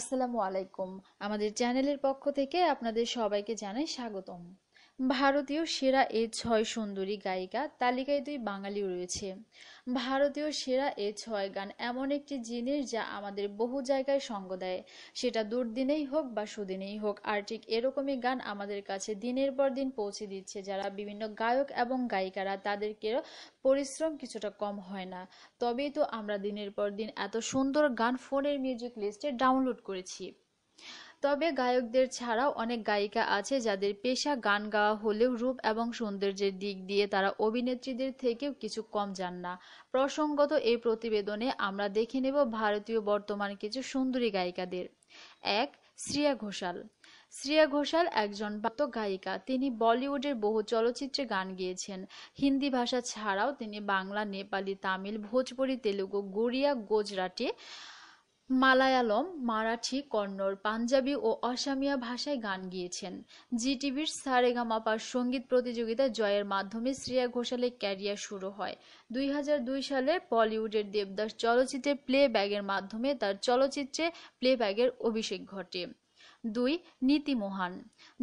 আসসালামু আলাইকুম আমাদের চ্যানেলের পক্ষ থেকে আপনাদের সবাইকে জানাই স্বাগতম ভারতীয় সেরা এ ছয় সুন্দরী গায়িকা তালিকায় দুই বাঙালি রয়েছে ভারতীয় সেরা এ ছয় গান এমন একটি জিনিস যা আমাদের বহু জায়গায় সঙ্গ দেয় সেটা দুর্দিনেই হোক বা সুদিনেই হোক আর ঠিক এরকমই গান আমাদের কাছে দিনের পর দিন পৌঁছে দিচ্ছে যারা বিভিন্ন গায়ক এবং গায়িকারা তাদেরকেও পরিশ্রম কিছুটা কম হয় না তবেই তো আমরা দিনের পর দিন এত সুন্দর গান ফোনের মিউজিক লিস্টে ডাউনলোড করেছি তবে গায়কদের ছাড়াও অনেক গায়িকা আছে যাদের পেশা গান গাওয়া হলেও রূপ এবং সৌন্দর্যের দিক দিয়ে তারা অভিনেত্রীদের থেকেও কিছু কম যান না প্রসঙ্গত এই প্রতিবেদনে আমরা দেখে নেব ভারতীয় বর্তমান কিছু সুন্দরী গায়িকাদের এক শ্রিয়া ঘোষাল শ্রিয়া ঘোষাল একজন বাত গায়িকা তিনি বলিউডের বহু চলচ্চিত্রে গান গিয়েছেন হিন্দি ভাষা ছাড়াও তিনি বাংলা নেপালি তামিল ভোজপুরি তেলুগু গুড়িয়া গুজরাটি মালায়ালম মারাঠি কন্নড় পাঞ্জাবি ও অসামিয়া ভাষায় গান গিয়েছেন জি টিভির সারেগামাপার সঙ্গীত প্রতিযোগিতা জয়ের মাধ্যমে শ্রেয়া ঘোষালের ক্যারিয়ার শুরু হয় দুই সালে বলিউডের দেবদাস চলচ্চিত্রে প্লে ব্যাগের মাধ্যমে তার চলচ্চিত্রে প্লে ব্যাগের অভিষেক ঘটে দুই নীতিমোহান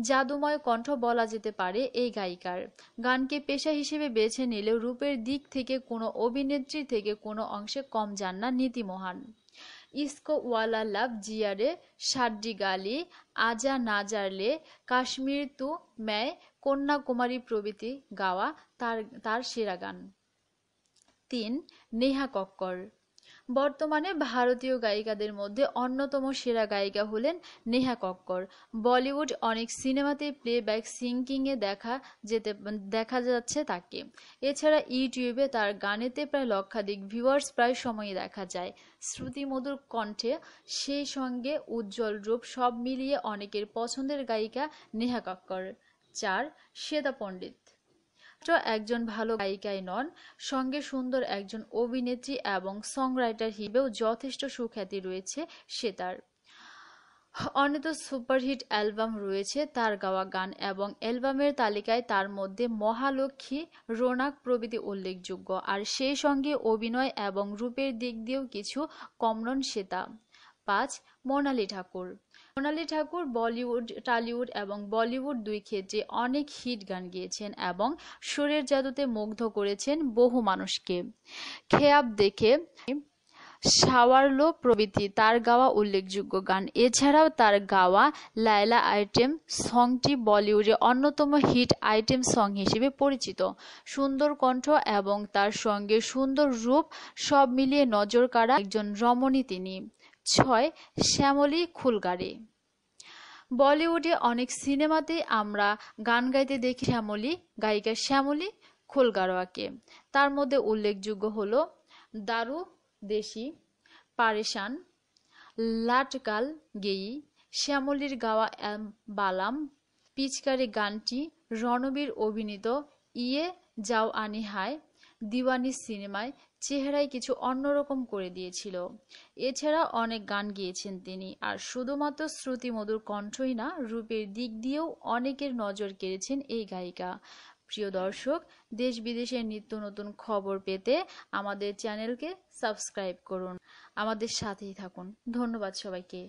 জাদুময় কণ্ঠ বলা যেতে পারে এই গায়িকার গানকে পেশা হিসেবে বেছে নিলেও রূপের দিক থেকে কোনো অভিনেত্রী থেকে কোনো অংশে কম যান না নীতিমোহান ইস্কোওয়ালা লাভ জিয়ারে সাড্ডি গালি আজা না জারলে কাশ্মীর তু ম্যায় কন্যাকুমারী প্রভৃতি গাওয়া তার তার সেরা গান তিন নেহা কক্কর বর্তমানে ভারতীয় গায়িকাদের মধ্যে অন্যতম সেরা গায়িকা হলেন নেহা কক্কর বলিউড অনেক সিনেমাতে প্লেব্যাক সিঙ্কিংয়ে দেখা যেতে দেখা যাচ্ছে তাকে এছাড়া ইউটিউবে তার গানেতে প্রায় লক্ষাধিক ভিউয়ার্স প্রায় সময়ই দেখা যায় শ্রুতিমধুর কণ্ঠে সেই সঙ্গে উজ্জ্বল রূপ সব মিলিয়ে অনেকের পছন্দের গায়িকা নেহা কক্কর চার শ্বেতা পণ্ডিত একজন ভালো গায়িকাই নন সঙ্গে সুন্দর একজন অভিনেত্রী এবং সংরাইটার হিসেবেও যথেষ্ট সুখ্যাতি রয়েছে সে তার অনেক সুপারহিট অ্যালবাম রয়েছে তার গাওয়া গান এবং অ্যালবামের তালিকায় তার মধ্যে মহালক্ষ্মী রোনাক প্রভৃতি উল্লেখযোগ্য আর সেই সঙ্গে অভিনয় এবং রূপের দিক দিয়েও কিছু কমনন সেতা পাঁচ মোনালি ঠাকুর সোনালী ঠাকুর বলিউড টলিউড এবং বলিউড দুই ক্ষেত্রে অনেক হিট গান গেয়েছেন এবং সুরের জাদুতে মুগ্ধ করেছেন বহু মানুষকে খেয়াব দেখে সাওয়ারলো প্রভৃতি তার গাওয়া উল্লেখযোগ্য গান এছাড়াও তার গাওয়া লায়লা আইটেম সংটি বলিউডে অন্যতম হিট আইটেম সং হিসেবে পরিচিত সুন্দর কণ্ঠ এবং তার সঙ্গে সুন্দর রূপ সব মিলিয়ে নজর কাড়া একজন রমণী তিনি ছয় শ্যামলী খুলগারে বলিউডে অনেক সিনেমাতেই আমরা গান গাইতে দেখি শ্যামলী গায়িকা শ্যামলী খুলগারোয়াকে তার মধ্যে উল্লেখযোগ্য হল দারু দেশি পারেশান লাটকাল গেই শ্যামলীর গাওয়া বালাম পিচকারি গানটি রণবীর অভিনীত ইয়ে যাও আনি হায় দিওয়ানি সিনেমায় চেহারায় কিছু অন্যরকম করে দিয়েছিল এছাড়া অনেক গান গিয়েছেন তিনি আর শুধুমাত্র শ্রুতিমধুর কণ্ঠই না রূপের দিক দিয়েও অনেকের নজর কেড়েছেন এই গায়িকা প্রিয় দর্শক দেশ বিদেশের নিত্য নতুন খবর পেতে আমাদের চ্যানেলকে সাবস্ক্রাইব করুন আমাদের সাথেই থাকুন ধন্যবাদ সবাইকে